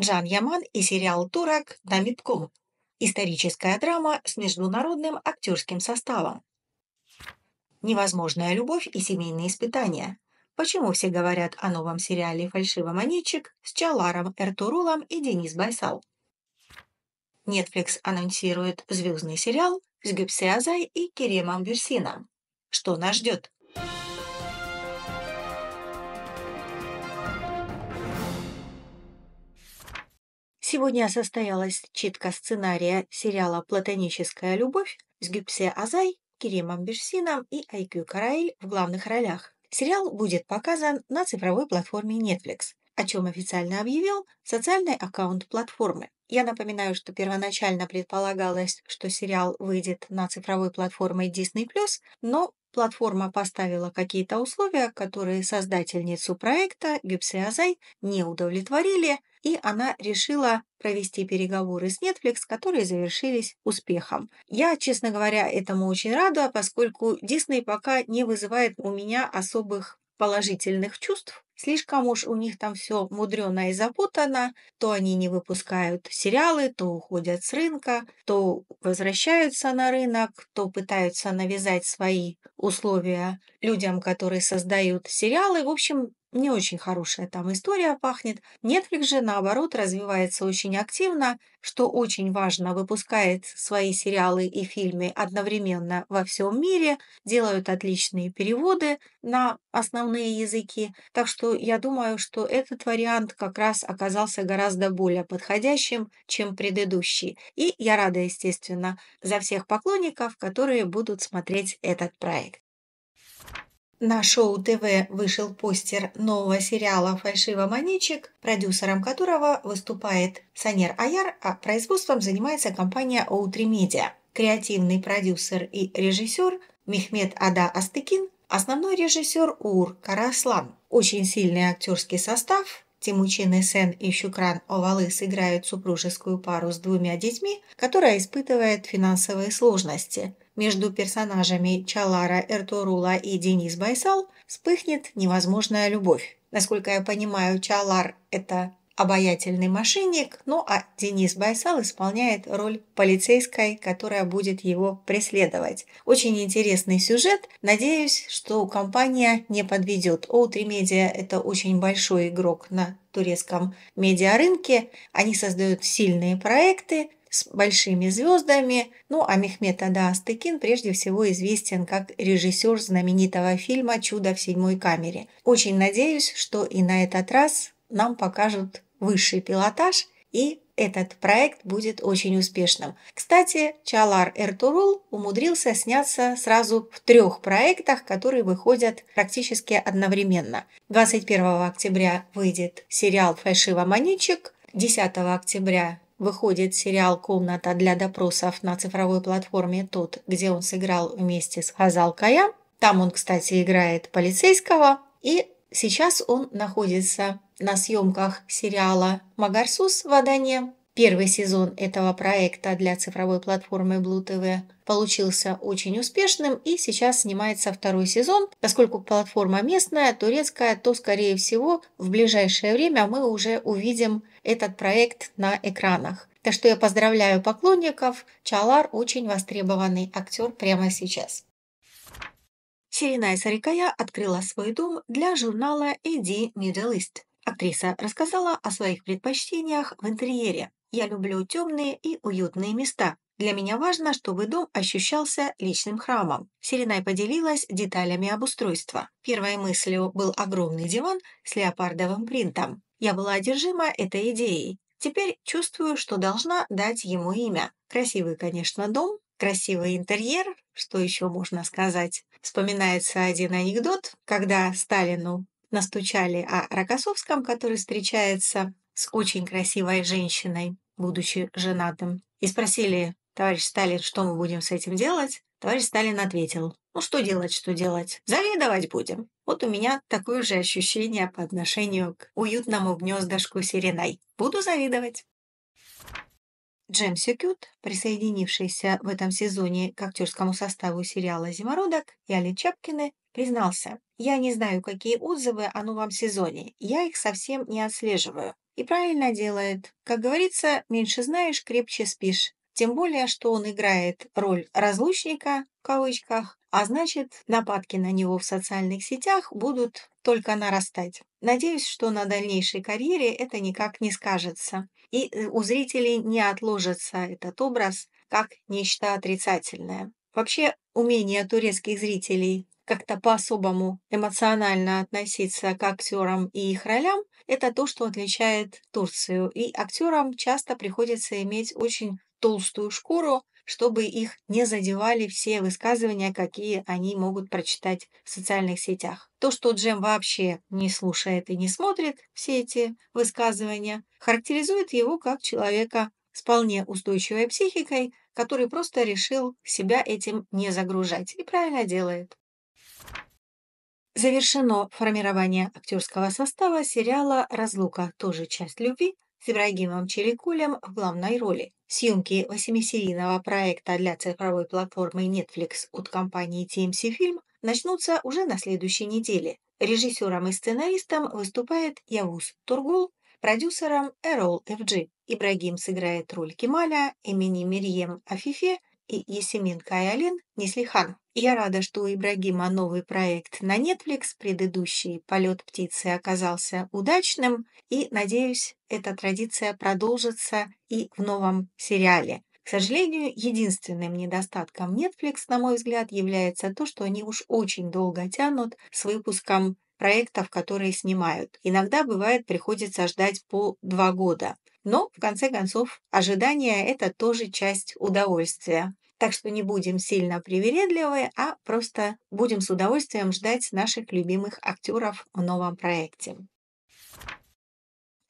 Джан Яман и сериал «Турок» на Витком. Историческая драма с международным актерским составом. «Невозможная любовь и семейные испытания». Почему все говорят о новом сериале «Фальшивомонетчик» с Чаларом Эртурулом и Денис Байсал? Netflix анонсирует звездный сериал с Гюбсе Азай и Керемом Бюрсином. Что нас ждет? Сегодня состоялась читка сценария сериала «Платоническая любовь» с Гюпсе Азай, Киримом Берсином и Айкю Караиль в главных ролях. Сериал будет показан на цифровой платформе Netflix, о чем официально объявил социальный аккаунт платформы. Я напоминаю, что первоначально предполагалось, что сериал выйдет на цифровой платформе Disney+, но платформа поставила какие-то условия, которые создательницу проекта Гюпсе Азай не удовлетворили, и она решила провести переговоры с Netflix, которые завершились успехом. Я, честно говоря, этому очень рада, поскольку Disney пока не вызывает у меня особых положительных чувств. Слишком уж у них там все мудрено и запутано. То они не выпускают сериалы, то уходят с рынка, то возвращаются на рынок, то пытаются навязать свои условия людям, которые создают сериалы. В общем, не очень хорошая там история пахнет. Netflix же, наоборот, развивается очень активно, что очень важно, выпускает свои сериалы и фильмы одновременно во всем мире, делают отличные переводы на основные языки. Так что я думаю, что этот вариант как раз оказался гораздо более подходящим, чем предыдущий. И я рада, естественно, за всех поклонников, которые будут смотреть этот проект. На шоу ТВ вышел постер нового сериала «Фальшивомонетчик», продюсером которого выступает Санер Аяр, а производством занимается компания O3 Media. Креативный продюсер и режиссер Мехмед Ада Астыкин, основной режиссер Ур Караслан. Очень сильный актерский состав, Тимучин Эсен и Щукран Овалы сыграют супружескую пару с двумя детьми, которая испытывает финансовые сложности – между персонажами Чалара Эртурула и Денис Байсал вспыхнет невозможная любовь. Насколько я понимаю, Чалар – это обаятельный мошенник, ну а Денис Байсал исполняет роль полицейской, которая будет его преследовать. Очень интересный сюжет. Надеюсь, что компания не подведет. O3 Media – это очень большой игрок на турецком медиарынке. Они создают сильные проекты, с большими звездами, ну а Мехмед Ада-Астыкин прежде всего известен как режиссер знаменитого фильма «Чудо в седьмой камере». Очень надеюсь, что и на этот раз нам покажут высший пилотаж и этот проект будет очень успешным. Кстати, Чалар Эртурул умудрился сняться сразу в трех проектах, которые выходят практически одновременно. 21 октября выйдет сериал «Фальшивомонетчик», 10 октября Выходит, сериал «Комната для допросов» на цифровой платформе тот, где он сыграл вместе с Хазал Кая. Там он, кстати, играет полицейского. И сейчас он находится на съемках сериала «Магарсус» в Адане. Первый сезон этого проекта для цифровой платформы Blue TV получился очень успешным и сейчас снимается второй сезон. Поскольку платформа местная, турецкая, то, скорее всего, в ближайшее время мы уже увидим этот проект на экранах. Так что я поздравляю поклонников. Чалар очень востребованный актер прямо сейчас. Ширинай Сарикая открыла свой дом для журнала AD Middle East. Актриса рассказала о своих предпочтениях в интерьере. Я люблю темные и уютные места. Для меня важно, чтобы дом ощущался личным храмом. Селинай поделилась деталями обустройства. Первой мыслью был огромный диван с леопардовым принтом. Я была одержима этой идеей. Теперь чувствую, что должна дать ему имя. Красивый, конечно, дом, красивый интерьер, что еще можно сказать. Вспоминается один анекдот, когда Сталину настучали о Рокоссовском, который встречается с очень красивой женщиной, будучи женатым. И спросили, товарищ Сталин, что мы будем с этим делать? Товарищ Сталин ответил, ну что делать, что делать? Завидовать будем. Вот у меня такое же ощущение по отношению к уютному гнездышку сиреной. Буду завидовать. Джем Сюкют, присоединившийся в этом сезоне к актерскому составу сериала «Зимородок» и Али Чапкины, признался. «Я не знаю, какие отзывы о новом сезоне. Я их совсем не отслеживаю. И правильно делает. Как говорится, меньше знаешь, крепче спишь. Тем более, что он играет роль «разлучника», в кавычках, а значит, нападки на него в социальных сетях будут только нарастать. Надеюсь, что на дальнейшей карьере это никак не скажется. И э, у зрителей не отложится этот образ как нечто отрицательное. Вообще, умение турецких зрителей как-то по-особому эмоционально относиться к актерам и их ролям, это то, что отличает Турцию. И актерам часто приходится иметь очень толстую шкуру, чтобы их не задевали все высказывания, какие они могут прочитать в социальных сетях. То, что Джем вообще не слушает и не смотрит все эти высказывания, характеризует его как человека с вполне устойчивой психикой, который просто решил себя этим не загружать и правильно делает. Завершено формирование актерского состава сериала «Разлука. Тоже часть любви» с Ибрагимом Челикулем в главной роли. Съемки восьмисерийного проекта для цифровой платформы Netflix от компании TMC Film начнутся уже на следующей неделе. Режиссером и сценаристом выступает Явуз Тургул, продюсером Эрол Эвджи. Ибрагим сыграет роль Кемаля, Эмини Мирьем Афифе и Есемин Кайалин Неслихан. Я рада, что у Ибрагима новый проект на Netflix, предыдущий «Полет птицы» оказался удачным, и, надеюсь, эта традиция продолжится и в новом сериале. К сожалению, единственным недостатком Netflix, на мой взгляд, является то, что они уж очень долго тянут с выпуском проектов, которые снимают. Иногда бывает приходится ждать по два года. Но, в конце концов, ожидание – это тоже часть удовольствия. Так что не будем сильно привередливы, а просто будем с удовольствием ждать наших любимых актеров в новом проекте.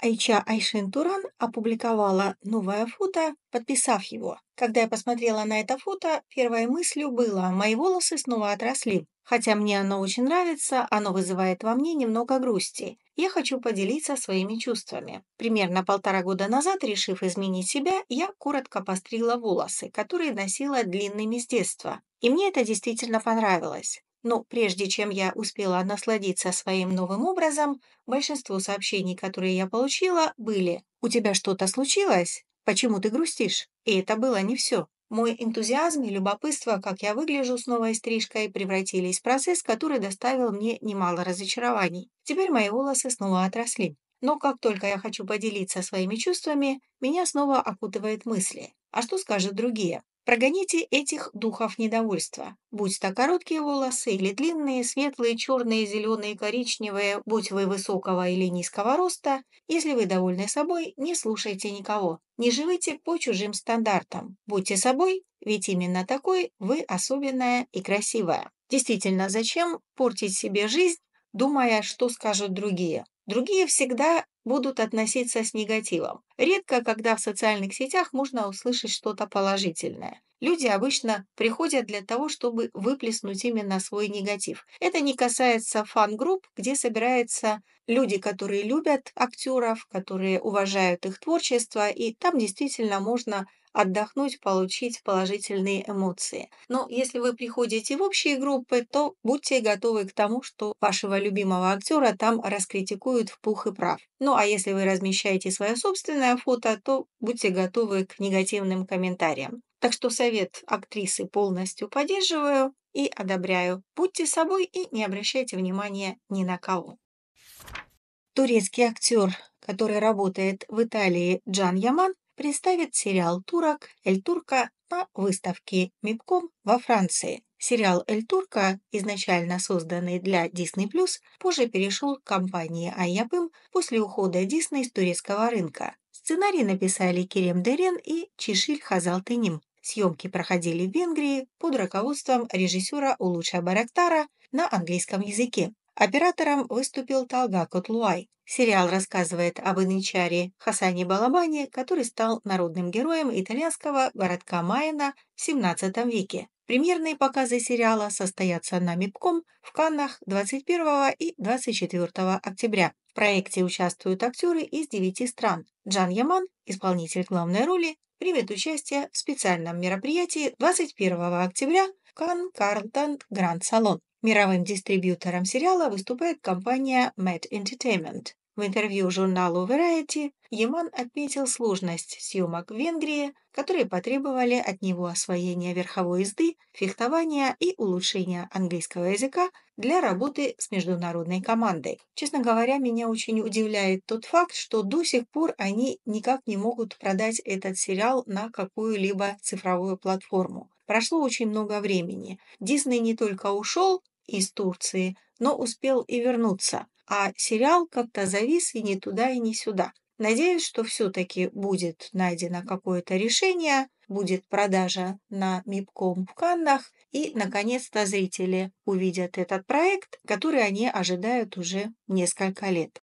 Айча Айшин Туран опубликовала новое фото, подписав его. Когда я посмотрела на это фото, первой мыслью было «Мои волосы снова отросли». Хотя мне оно очень нравится, оно вызывает во мне немного грусти я хочу поделиться своими чувствами. Примерно полтора года назад, решив изменить себя, я коротко постригла волосы, которые носила длинными с детства. И мне это действительно понравилось. Но прежде чем я успела насладиться своим новым образом, большинство сообщений, которые я получила, были «У тебя что-то случилось? Почему ты грустишь?» И это было не все. Мой энтузиазм и любопытство, как я выгляжу с новой стрижкой, превратились в процесс, который доставил мне немало разочарований. Теперь мои волосы снова отросли. Но как только я хочу поделиться своими чувствами, меня снова окутывает мысли. А что скажут другие? Прогоните этих духов недовольства. Будь то короткие волосы или длинные, светлые, черные, зеленые, коричневые, будь вы высокого или низкого роста, если вы довольны собой, не слушайте никого. Не живите по чужим стандартам. Будьте собой, ведь именно такой вы особенная и красивая. Действительно, зачем портить себе жизнь, думая, что скажут другие? Другие всегда будут относиться с негативом. Редко, когда в социальных сетях можно услышать что-то положительное. Люди обычно приходят для того, чтобы выплеснуть именно свой негатив. Это не касается фан-групп, где собираются люди, которые любят актеров, которые уважают их творчество, и там действительно можно отдохнуть, получить положительные эмоции. Но если вы приходите в общие группы, то будьте готовы к тому, что вашего любимого актера там раскритикуют в пух и прав. Ну а если вы размещаете свое собственное фото, то будьте готовы к негативным комментариям. Так что совет актрисы полностью поддерживаю и одобряю. Будьте собой и не обращайте внимания ни на кого. Турецкий актер, который работает в Италии, Джан Яман, представит сериал «Турок» «Эль Турка» на выставке Мипком во Франции. Сериал «Эль Турка», изначально созданный для Disney+, позже перешел к компании «Айяпым» после ухода Disney с турецкого рынка. Сценарий написали Керем Дерен и Чишиль Хазалтыним. Съемки проходили в Венгрии под руководством режиссера Улуча Барактара на английском языке. Оператором выступил Талга Котлуай. Сериал рассказывает об инычаре Хасане Балабане, который стал народным героем итальянского городка Майена в XVII веке. Премьерные показы сериала состоятся на МИПКОМ в Каннах 21 и 24 октября. В проекте участвуют актеры из девяти стран. Джан Яман, исполнитель главной роли, примет участие в специальном мероприятии 21 октября в Кан Карлтон Гранд Салон. Мировым дистрибьютором сериала выступает компания Mad Entertainment. В интервью журналу Variety Яман отметил сложность съемок в Венгрии, которые потребовали от него освоения верховой езды, фехтования и улучшения английского языка для работы с международной командой. Честно говоря, меня очень удивляет тот факт, что до сих пор они никак не могут продать этот сериал на какую-либо цифровую платформу. Прошло очень много времени. Дисней не только ушел из Турции, но успел и вернуться, а сериал как-то завис и не туда, и не сюда. Надеюсь, что все-таки будет найдено какое-то решение, будет продажа на Мипком в Каннах, и, наконец-то, зрители увидят этот проект, который они ожидают уже несколько лет.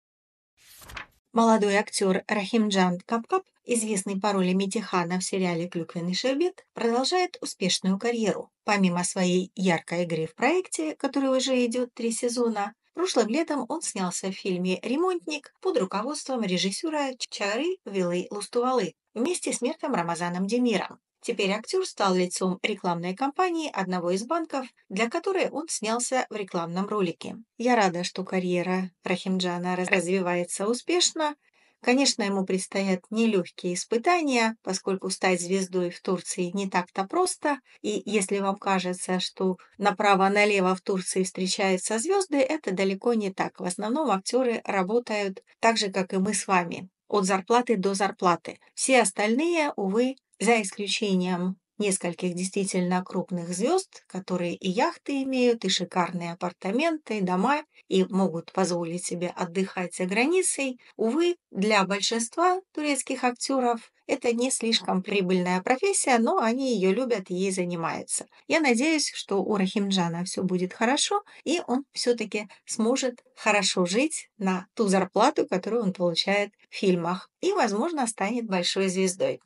Молодой актер Рахимджан Капкап известный паролями Тихана в сериале «Клюквенный шербет», продолжает успешную карьеру. Помимо своей яркой игры в проекте, который уже идет три сезона, прошлым летом он снялся в фильме «Ремонтник» под руководством режиссера Чары Вилы Лустувалы вместе с Мерком Рамазаном Демиром. Теперь актер стал лицом рекламной кампании одного из банков, для которой он снялся в рекламном ролике. Я рада, что карьера Рахимджана развивается успешно, Конечно, ему предстоят нелегкие испытания, поскольку стать звездой в Турции не так-то просто. И если вам кажется, что направо-налево в Турции встречаются звезды, это далеко не так. В основном актеры работают так же, как и мы с вами, от зарплаты до зарплаты. Все остальные, увы, за исключением нескольких действительно крупных звезд, которые и яхты имеют, и шикарные апартаменты, и дома, и могут позволить себе отдыхать за границей, увы, для большинства турецких актеров это не слишком прибыльная профессия, но они ее любят и ей занимаются. Я надеюсь, что у Рахимджана все будет хорошо, и он все-таки сможет хорошо жить на ту зарплату, которую он получает в фильмах, и, возможно, станет большой звездой.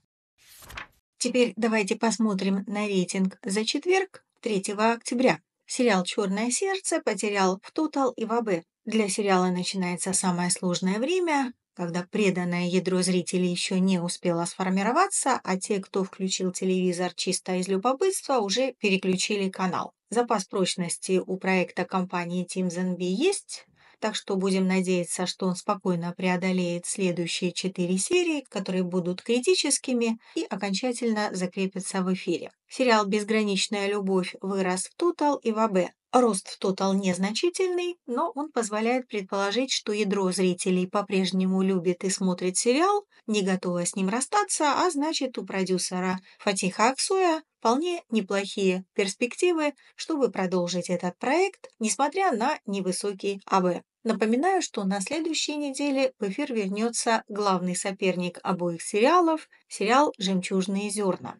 Теперь давайте посмотрим на рейтинг за четверг, 3 октября. Сериал «Черное сердце» потерял в «Тотал» и в «АБ». Для сериала начинается самое сложное время, когда преданное ядро зрителей еще не успело сформироваться, а те, кто включил телевизор чисто из любопытства, уже переключили канал. Запас прочности у проекта компании Тимзенби есть, так что будем надеяться, что он спокойно преодолеет следующие четыре серии, которые будут критическими и окончательно закрепятся в эфире. Сериал «Безграничная любовь» вырос в Тутал и в АБ, Рост в тотал незначительный, но он позволяет предположить, что ядро зрителей по-прежнему любит и смотрит сериал, не готово с ним расстаться, а значит у продюсера Фатиха Аксоя вполне неплохие перспективы, чтобы продолжить этот проект, несмотря на невысокий АБ. Напоминаю, что на следующей неделе в эфир вернется главный соперник обоих сериалов – сериал «Жемчужные зерна».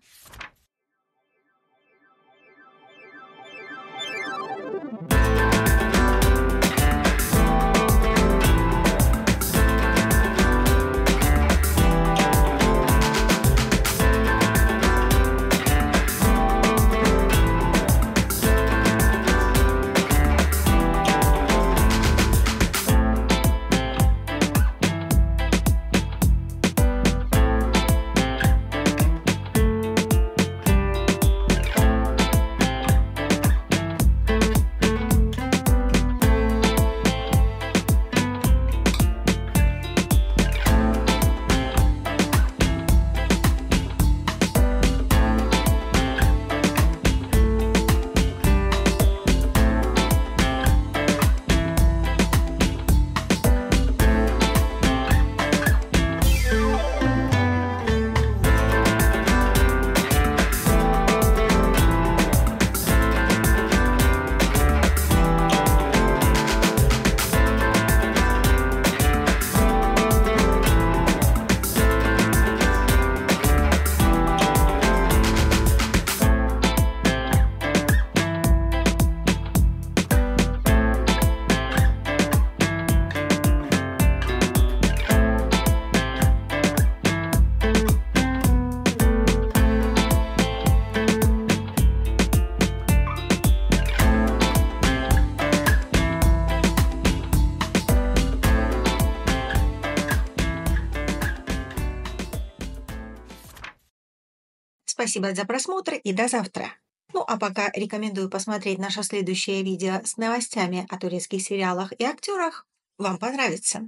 Спасибо за просмотр и до завтра. Ну а пока рекомендую посмотреть наше следующее видео с новостями о турецких сериалах и актерах. Вам понравится.